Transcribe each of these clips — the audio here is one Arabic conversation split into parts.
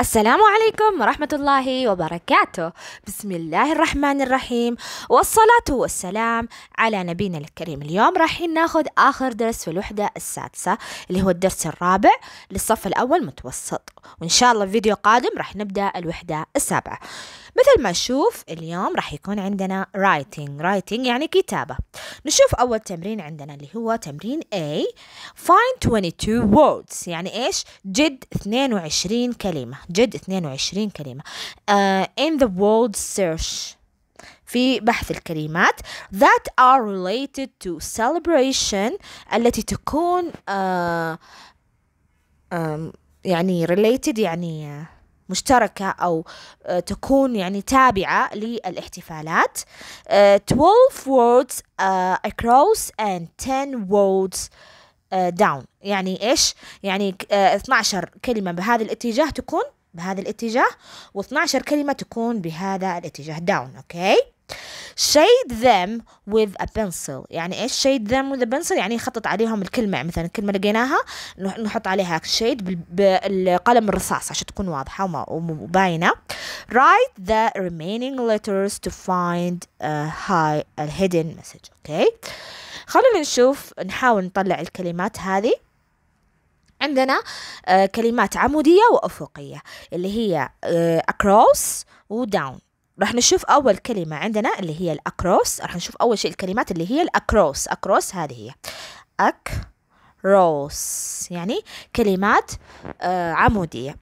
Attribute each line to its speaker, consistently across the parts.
Speaker 1: السلام عليكم ورحمة الله وبركاته بسم الله الرحمن الرحيم والصلاة والسلام على نبينا الكريم اليوم راح ناخذ آخر درس في الوحدة السادسة اللي هو الدرس الرابع للصف الأول متوسط وإن شاء الله في فيديو قادم راح نبدأ الوحدة السابعة مثل ما نشوف اليوم راح يكون عندنا writing writing يعني كتابة نشوف أول تمرين عندنا اللي هو تمرين A find 22 words يعني إيش جد 22 كلمة جد 22 كلمة uh, in the word search في بحث الكلمات that are related to celebration التي تكون uh, um, يعني related يعني مشتركة أو آه، تكون يعني تابعة للاحتفالات 12 آه، words across and 10 words آه، down يعني إيش؟ يعني 12 كلمة بهذا الاتجاه تكون بهذا الاتجاه و12 كلمة تكون بهذا الاتجاه down أوكي؟ okay? شيد them with a pencil يعني ايش شيد them with a pencil يعني يخطط عليهم الكلمة مثلا كلمة لقيناها نحط عليها شيد بالقلم الرصاص عشان تكون واضحة وباينة write the remaining letters to find a, high, a hidden message اوكي okay. خلونا نشوف نحاول نطلع الكلمات هذه عندنا آه، كلمات عمودية وأفقية اللي هي آه، across و down راح نشوف أول كلمة عندنا اللي هي الأكروس راح نشوف أول شيء الكلمات اللي هي الأكروس أكروس هذه هي أك روس يعني كلمات آه، عمودية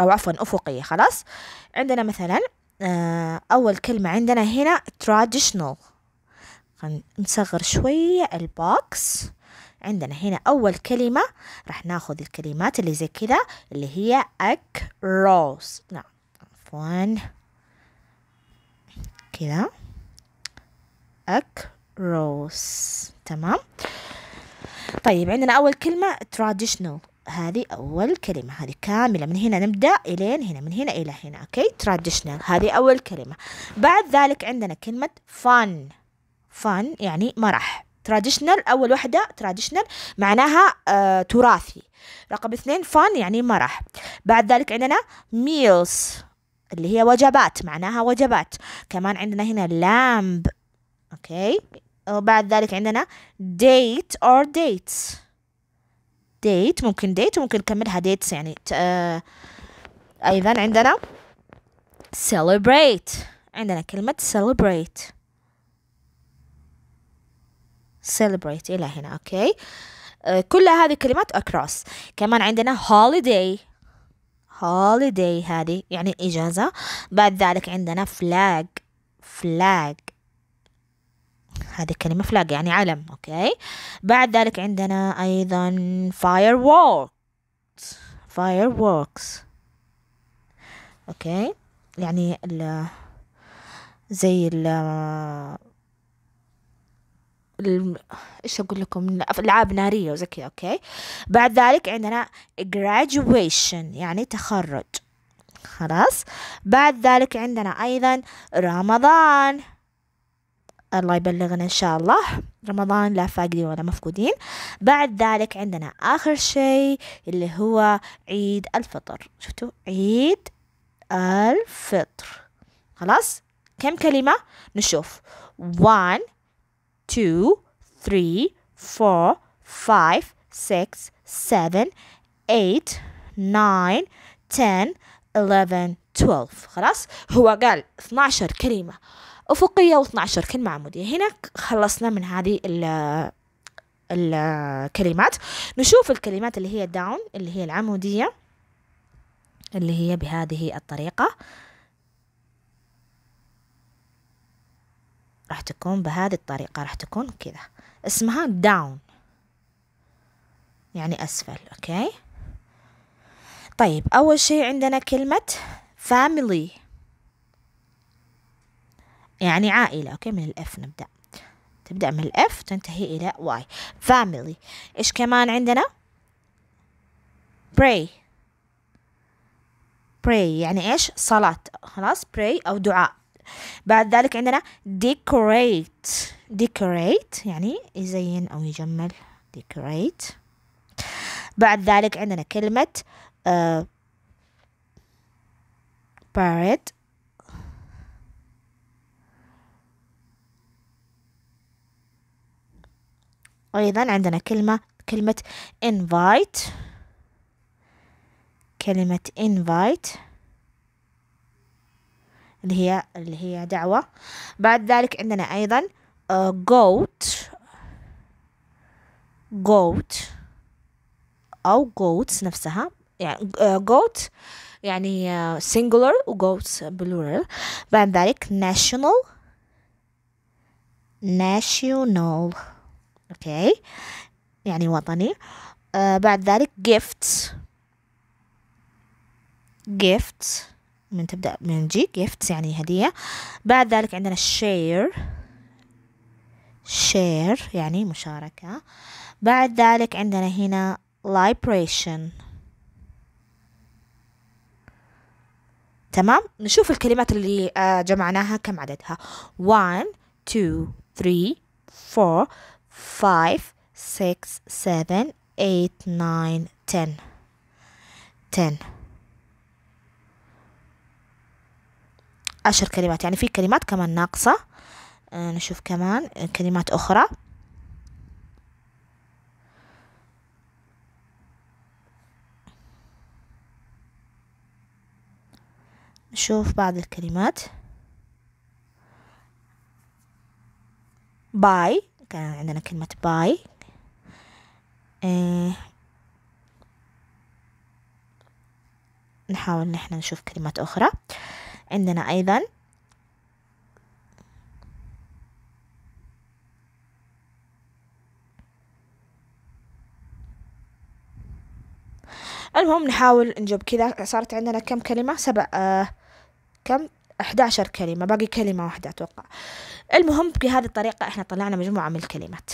Speaker 1: أو عفوا أفقية خلاص عندنا مثلا آه، أول كلمة عندنا هنا traditional نصغر شوية البوكس عندنا هنا أول كلمة راح ناخذ الكلمات اللي زي كذا اللي هي أكروس نعم عفوا كده أكروس تمام طيب عندنا أول كلمة traditional هذه أول كلمة هذه كاملة من هنا نبدأ إلين هنا من هنا إلى هنا أوكي traditional هذه أول كلمة بعد ذلك عندنا كلمة fun fun يعني مرح تراديشنال أول وحدة تراديشنال معناها آه تراثي رقم اثنين فن يعني مرح بعد ذلك عندنا meals اللي هي وجبات معناها وجبات كمان عندنا هنا لامب اوكي وبعد ذلك عندنا date or dates date ممكن date وممكن نكملها dates يعني آه ايضا عندنا celebrate عندنا كلمة celebrate celebrate إلى هنا أوكي آه كل هذه كلمات across كمان عندنا holiday holiday هذه يعني إجازة بعد ذلك عندنا flag flag هذه كلمة flag يعني علم أوكي بعد ذلك عندنا أيضا fireworks fireworks أوكي يعني ال زي ال ايش اقول لكم العاب ناريه وزي كذا اوكي بعد ذلك عندنا graduation يعني تخرج خلاص بعد ذلك عندنا ايضا رمضان الله يبلغنا ان شاء الله رمضان لا فاقدين ولا مفقودين بعد ذلك عندنا اخر شيء اللي هو عيد الفطر شفتوا عيد الفطر خلاص كم كلمه نشوف 1 two, three, four, five, six, seven, eight, nine, ten, eleven, twelve خلاص هو قال 12 كلمة أفقية و12 كلمة عمودية هنا خلصنا من هذه ال الكلمات نشوف الكلمات اللي هي داون اللي هي العمودية اللي هي بهذه الطريقة راح تكون بهذه الطريقة راح تكون كذا اسمها داون يعني أسفل أوكي طيب أول شيء عندنا كلمة family يعني عائلة أوكي من الإف نبدأ تبدأ من الإف تنتهي إلى واي family إيش كمان عندنا pray pray يعني إيش صلاة خلاص pray أو دعاء بعد ذلك عندنا decorate decorate يعني يزين أو يجمل decorate بعد ذلك عندنا كلمة uh, parrot أيضا عندنا كلمة كلمة invite كلمة invite اللي هي اللي هي دعوة بعد ذلك عندنا أيضا آه، goat goat أو goats نفسها يعني آه، goat يعني آه، singular و goats plural بعد ذلك national national أوكي okay. يعني وطني بعد ذلك gifts gifts من تبدأ من جي gift يعني هدية بعد ذلك عندنا share share يعني مشاركة بعد ذلك عندنا هنا liberation تمام نشوف الكلمات اللي آه، جمعناها كم عددها 1 2 3 4 5 6 7 8 9 10 10 عشر كلمات يعني في كلمات كمان ناقصة آه، نشوف كمان كلمات أخرى نشوف بعض الكلمات باي كان عندنا كلمة باي آه، نحاول نحن نشوف كلمات أخرى عندنا أيضا المهم نحاول نجيب كذا صارت عندنا كم كلمة سبع آه كم عشر كلمة باقي كلمة واحدة أتوقع المهم بهذه الطريقة إحنا طلعنا مجموعة من الكلمات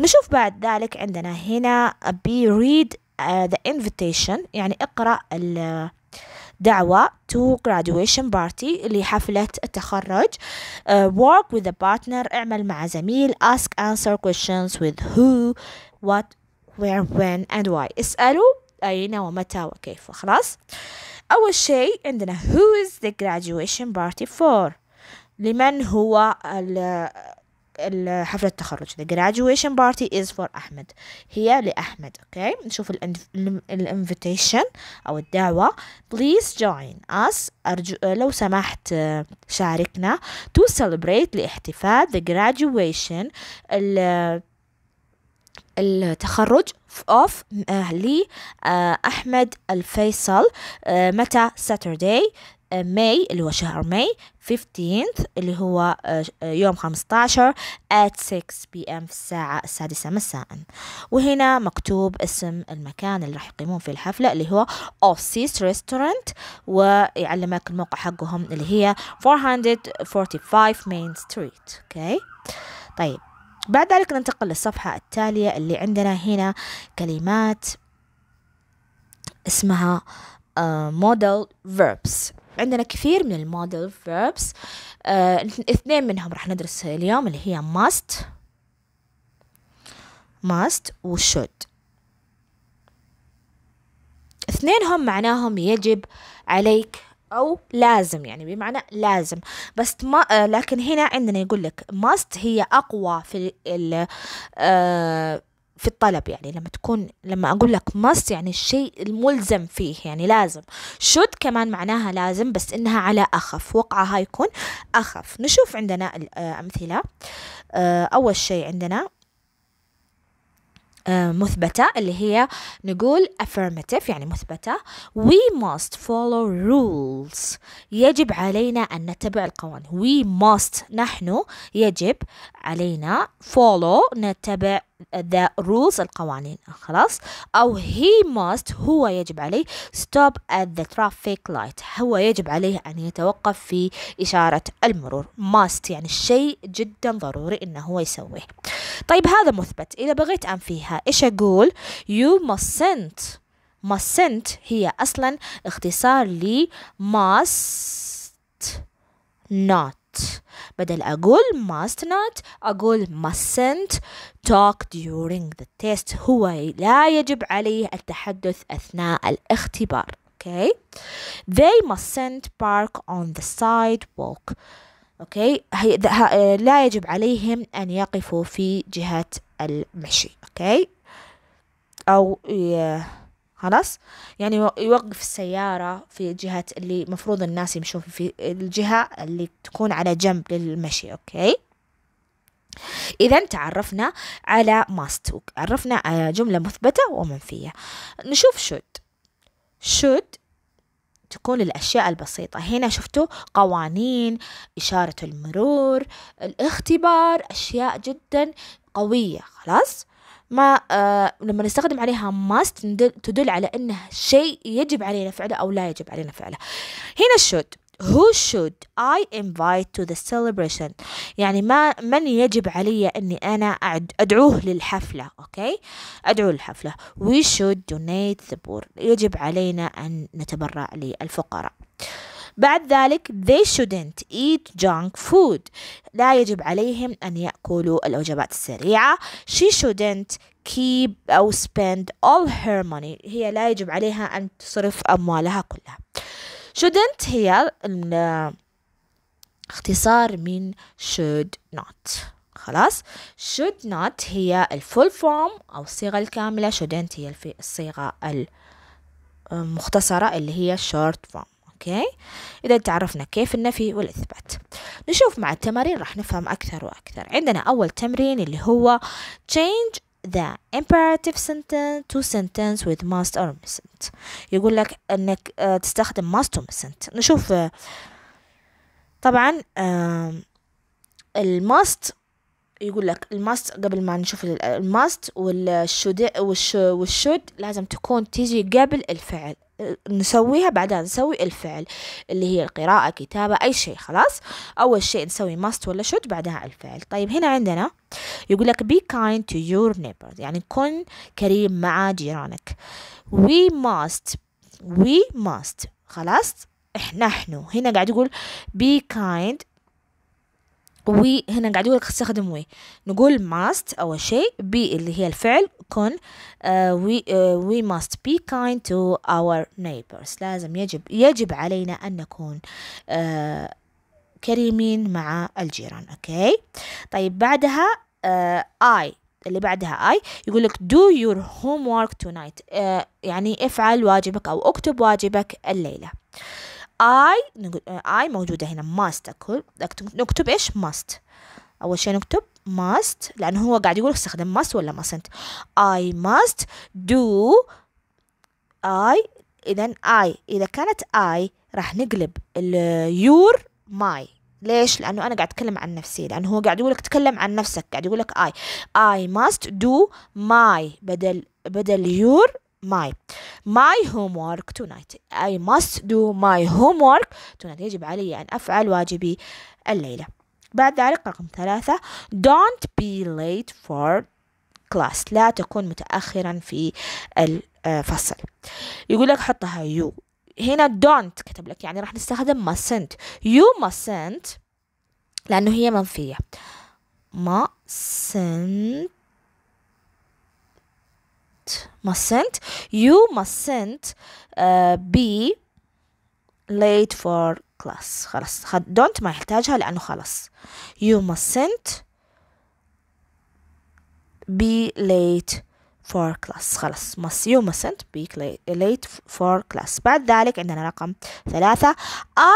Speaker 1: نشوف بعد ذلك عندنا هنا بي read uh, the invitation يعني اقرأ ال دعوة to graduation party اللي حفلة التخرج uh, work with a partner اعمل مع زميل ask answer questions with who what where when and why اسألوا أين ومتى وكيف خلاص أول شيء عندنا who is the graduation party for لمن هو حفلة التخرج the graduation party is for أحمد هي لأحمد أوكي okay. نشوف invitation أو الدعوة please join us أرجو لو سمحت شاركنا to celebrate لاحتفال the graduation التخرج of لي أحمد الفيصل متى Saturday ماي اللي هو شهر ماي 15th اللي هو آه، آه، يوم 15 at 6 pm في الساعة السادسة مساء وهنا مكتوب اسم المكان اللي راح يقيمون فيه الحفلة اللي هو Oasis Restaurant ويعلمك الموقع حقهم اللي هي 445 Main Street okay. طيب بعد ذلك ننتقل للصفحة التالية اللي عندنا هنا كلمات اسمها Uh, آه، model verbs عندنا كثير من المودل verbs آه، اثنين منهم راح ندرس اليوم اللي هي must must و should اثنينهم معناهم يجب عليك أو لازم يعني بمعنى لازم بس ما آه، لكن هنا عندنا يقول لك must هي أقوى في ال آه، في الطلب يعني لما تكون لما أقول لك must يعني الشيء الملزم فيه يعني لازم should كمان معناها لازم بس إنها على أخف وقعها يكون أخف نشوف عندنا الأمثلة آه، آه، أول شيء عندنا آه، مثبتة اللي هي نقول affirmative يعني مثبتة we must follow rules يجب علينا أن نتبع القوانين we must نحن يجب علينا follow نتبع the rules القوانين خلاص أو he must هو يجب عليه stop at the traffic light هو يجب عليه أن يتوقف في إشارة المرور must يعني الشيء جدا ضروري أنه هو يسويه طيب هذا مثبت إذا بغيت أنفيها إيش أقول you mustn't mustn't هي أصلا اختصار ل must not بدل أقول must not أقول mustn't talk during the test هو لا يجب عليه التحدث أثناء الاختبار okay they mustn't park on the sidewalk okay. لا يجب عليهم ان يقفوا في جهه المشي okay. او yeah. خلاص يعني يوقف السيارة في جهة اللي مفروض الناس يمشون في الجهة اللي تكون على جنب للمشي أوكي إذا تعرفنا على ماست عرفنا على آه، جملة مثبتة ومنفية نشوف should should تكون الأشياء البسيطة هنا شفتوا قوانين إشارة المرور الاختبار أشياء جدا قوية خلاص ما آه لما نستخدم عليها ماست تدل على انه شيء يجب علينا فعله او لا يجب علينا فعله هنا should Who should I invite to the celebration؟ يعني ما من يجب علي أني أنا أدعوه للحفلة، أوكي؟ أدعو للحفلة. We should donate the poor. يجب علينا أن نتبرع للفقراء. بعد ذلك they shouldn't eat junk food لا يجب عليهم أن يأكلوا الوجبات السريعة she shouldn't keep أو spend all her money هي لا يجب عليها أن تصرف أموالها كلها shouldn't هي اختصار من should not خلاص should not هي الفول فورم أو الصيغة الكاملة shouldn't هي الصيغة المختصرة اللي هي short form أوكي إذا تعرفنا كيف النفي والإثبات نشوف مع التمارين راح نفهم أكثر وأكثر عندنا أول تمرين اللي هو change the imperative sentence to sentence with must or mustn't يقول لك انك آه، تستخدم must or mustn't نشوف آه، طبعا الماست يقول لك الماست قبل ما نشوف الماست والشود والشود لازم تكون تيجي قبل الفعل نسويها بعدها نسوي الفعل اللي هي القراءة كتابة أي شيء خلاص أول شيء نسوي must ولا should بعدها الفعل طيب هنا عندنا يقول لك be kind to your neighbors يعني كن كريم مع جيرانك we must we must خلاص نحن هنا قاعد يقول be kind وهنا قاعد يقولك استخدم وي نقول must أول شيء بي اللي هي الفعل كن وي وي uh, we must be kind to our neighbors لازم يجب يجب علينا أن نكون uh, كريمين مع الجيران أوكي طيب بعدها uh, اللي بعدها اي يقول لك do your homework tonight uh, يعني افعل واجبك أو اكتب واجبك الليلة I نقول آه، I موجودة هنا must أكل نكتب, نكتب إيش must أول شيء نكتب must لأنه هو قاعد يقول استخدم must ولا mustn't I must do I إذا I إذا كانت I راح نقلب your my ليش؟ لأنه أنا قاعد أتكلم عن نفسي لأنه هو قاعد يقولك تكلم عن نفسك قاعد يقولك I I must do my بدل بدل your my my homework tonight I must do my homework tonight يجب علي أن أفعل واجبي الليلة بعد ذلك رقم ثلاثة don't be late for class لا تكون متأخرا في الفصل آه، يقول لك حطها you هنا don't كتب لك يعني راح نستخدم mustn't you mustn't لأنه هي منفية mustn't mustn't you mustn't uh, be late for class خلاص don't ما يحتاجها لأنه خلاص you mustn't be late for class خلاص must you mustn't be late for class بعد ذلك عندنا رقم ثلاثة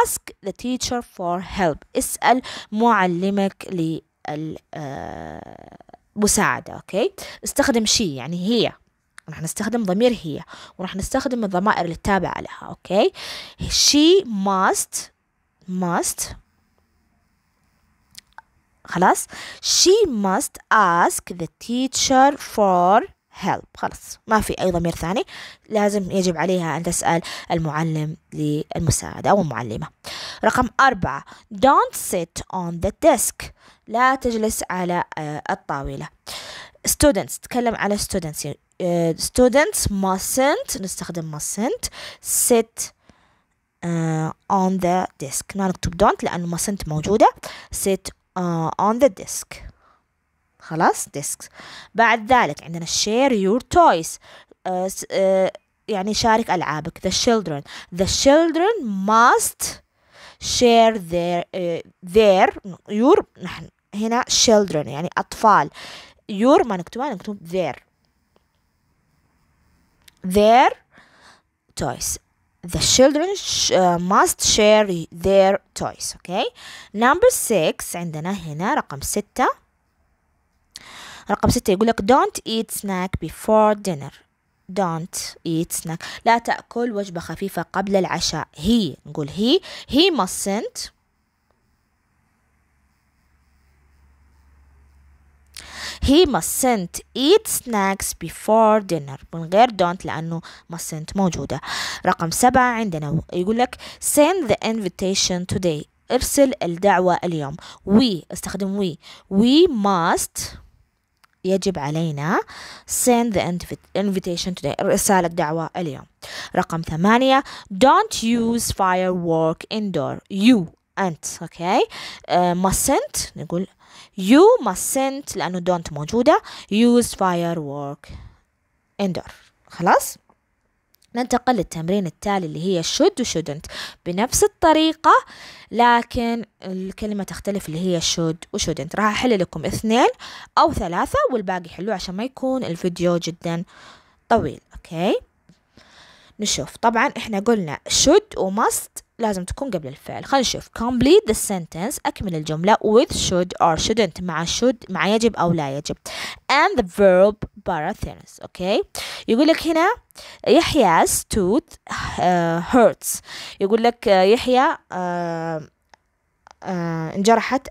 Speaker 1: ask the teacher for help اسأل معلمك للمساعدة أوكي استخدم she يعني هي راح نستخدم ضمير هي وراح نستخدم الضمائر اللي تابعة لها أوكي she must must خلاص she must ask the teacher for help خلاص ما في أي ضمير ثاني لازم يجب عليها أن تسأل المعلم للمساعدة أو المعلمة رقم أربعة don't sit on the desk لا تجلس على آه، الطاولة students تكلم على students uh, students mustn't نستخدم mustn't sit uh, on the desk ما نكتب don't لان must mustn't موجودة sit uh, on the desk خلاص discs بعد ذلك عندنا share your toys uh, uh, يعني شارك ألعابك the children the children must share their uh, their your نحن هنا children يعني أطفال your ما نكتبها نكتب their their toys the children sh uh, must share their toys okay number six عندنا هنا رقم ستة رقم ستة يقول لك don't eat snack before dinner don't eat snack لا تأكل وجبة خفيفة قبل العشاء he نقول he he mustn't he mustn't eat snacks before dinner من غير don't لأنه mustn't موجودة رقم سبعة عندنا يقول لك send the invitation today ارسل الدعوة اليوم we استخدم we we must يجب علينا send the invitation today رسالة دعوة اليوم رقم ثمانية don't use firework indoor you أنت okay uh, mustn't نقول you mustn't لأنه don't موجودة use firework indoor خلاص؟ ننتقل للتمرين التالي اللي هي should و shouldn't بنفس الطريقة لكن الكلمة تختلف اللي هي should و shouldn't راح أحل لكم اثنين أو ثلاثة والباقي حلوه عشان ما يكون الفيديو جدا طويل أوكي نشوف طبعا احنا قلنا should و must لازم تكون قبل الفعل خلينا نشوف complete the sentence أكمل الجملة with should or shouldn't مع should مع يجب أو لا يجب and the verb parathenes أوكي okay. يقول لك هنا يحيى's tooth uh, hurts يقول لك uh, يحيى uh, uh, انجرحت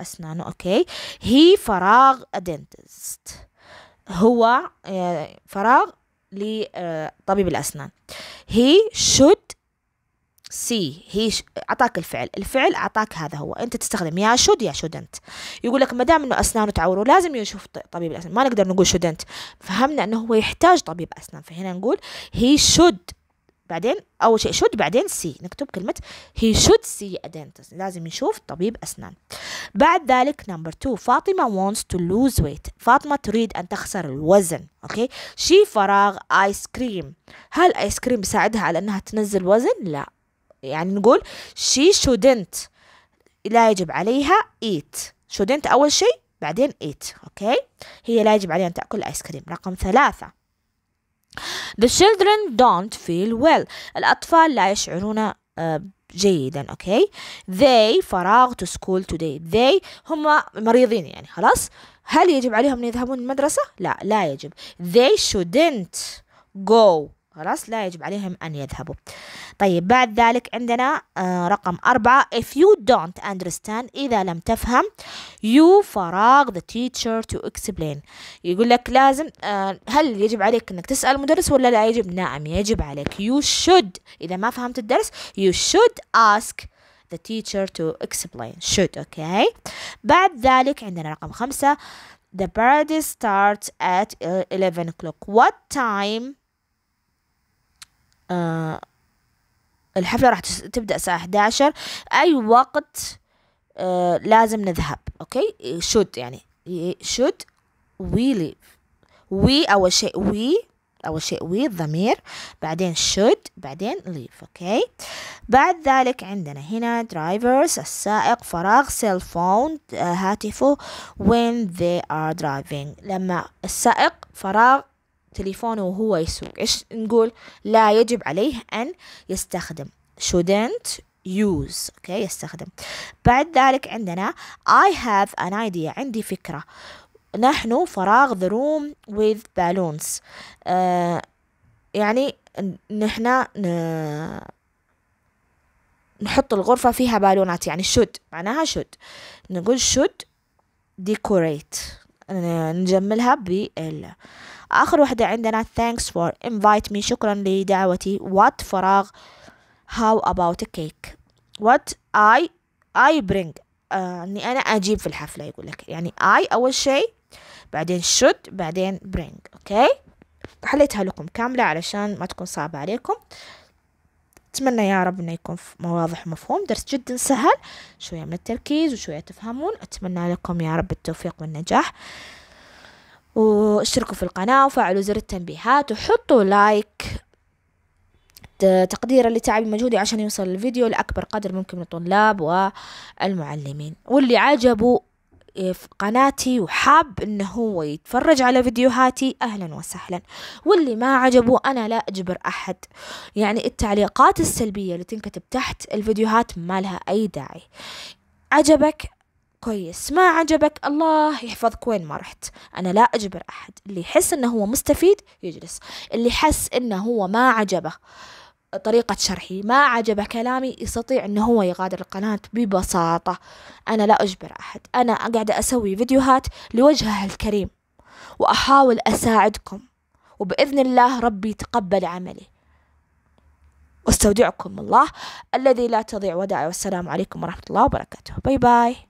Speaker 1: أسنانه أوكي okay. he فراغ a dentist هو فراغ لطبيب آه، الأسنان he should سي هي اعطاك الفعل الفعل اعطاك هذا هو انت تستخدم يا شود يا شودنت يقول لك ما دام انه اسنانه تعوره لازم يشوف طبيب الاسنان ما نقدر نقول شودنت فهمنا انه هو يحتاج طبيب اسنان فهنا نقول هي شود بعدين أول شيء should بعدين سي نكتب كلمة he should see a dentist لازم يشوف طبيب أسنان بعد ذلك نمبر 2 فاطمة wants to lose weight فاطمة تريد أن تخسر الوزن أوكي شي فراغ آيس كريم هل آيس كريم بيساعدها على أنها تنزل وزن؟ لا يعني نقول she shouldn't لا يجب عليها eat shouldn't أول شيء بعدين eat أوكي هي لا يجب عليها أن تأكل آيس كريم رقم ثلاثة The children don't feel well الأطفال لا يشعرون آه، جيدا أوكي they فراغ to school today they هم مريضين يعني خلاص هل يجب عليهم أن يذهبون المدرسة؟ لا لا يجب they shouldn't go خلاص لا يجب عليهم أن يذهبوا طيب بعد ذلك عندنا آه، رقم أربعة if you don't understand إذا لم تفهم you فراغ the teacher to explain يقول لك لازم آه، هل يجب عليك أنك تسأل المدرس ولا لا يجب نعم يجب عليك you should إذا ما فهمت الدرس you should ask the teacher to explain should okay بعد ذلك عندنا رقم خمسة the party starts at 11 آه، o'clock what time آه الحفلة راح تبدأ الساعة 11 أي وقت آه لازم نذهب أوكي should يعني should we leave we أول شيء we أول شيء we الضمير بعدين should بعدين leave أوكي بعد ذلك عندنا هنا drivers السائق فراغ cell phone آه، هاتفه when they are driving لما السائق فراغ تليفونه وهو يسوق إيش نقول لا يجب عليه أن يستخدم shouldn't use أوكي okay. يستخدم بعد ذلك عندنا I have an idea عندي فكرة نحن فراغ the room with balloons آه يعني نحن نحط الغرفة فيها بالونات يعني should معناها should نقول should decorate نجملها بال آخر واحدة عندنا thanks for invite me شكرا لدعوتي what فراغ how about a cake what I I bring آه، اني انا اجيب في الحفله يقول لك يعني I اول شيء بعدين should بعدين bring اوكي حليتها لكم كامله علشان ما تكون صعبه عليكم اتمنى يا رب انه يكون واضح ومفهوم درس جدا سهل شويه من التركيز وشويه تفهمون اتمنى لكم يا رب التوفيق والنجاح واشتركوا في القناة وفعلوا زر التنبيهات وحطوا لايك تقديرا لتعب مجهودي عشان يوصل الفيديو لأكبر قدر ممكن من الطلاب والمعلمين واللي عجبه آه، في قناتي وحاب انه هو يتفرج على فيديوهاتي اهلا وسهلا واللي ما عجبه انا لا اجبر احد يعني التعليقات السلبية اللي تنكتب تحت الفيديوهات ما لها اي داعي عجبك كويس ما عجبك الله يحفظك وين ما رحت أنا لا أجبر أحد اللي يحس أنه هو مستفيد يجلس اللي حس أنه هو ما عجبه طريقة شرحي ما عجبه كلامي يستطيع أنه هو يغادر القناة ببساطة أنا لا أجبر أحد أنا قاعدة أسوي فيديوهات لوجهه الكريم وأحاول أساعدكم وبإذن الله ربي تقبل عملي استودعكم الله الذي لا تضيع ودائعه والسلام عليكم ورحمة الله وبركاته باي باي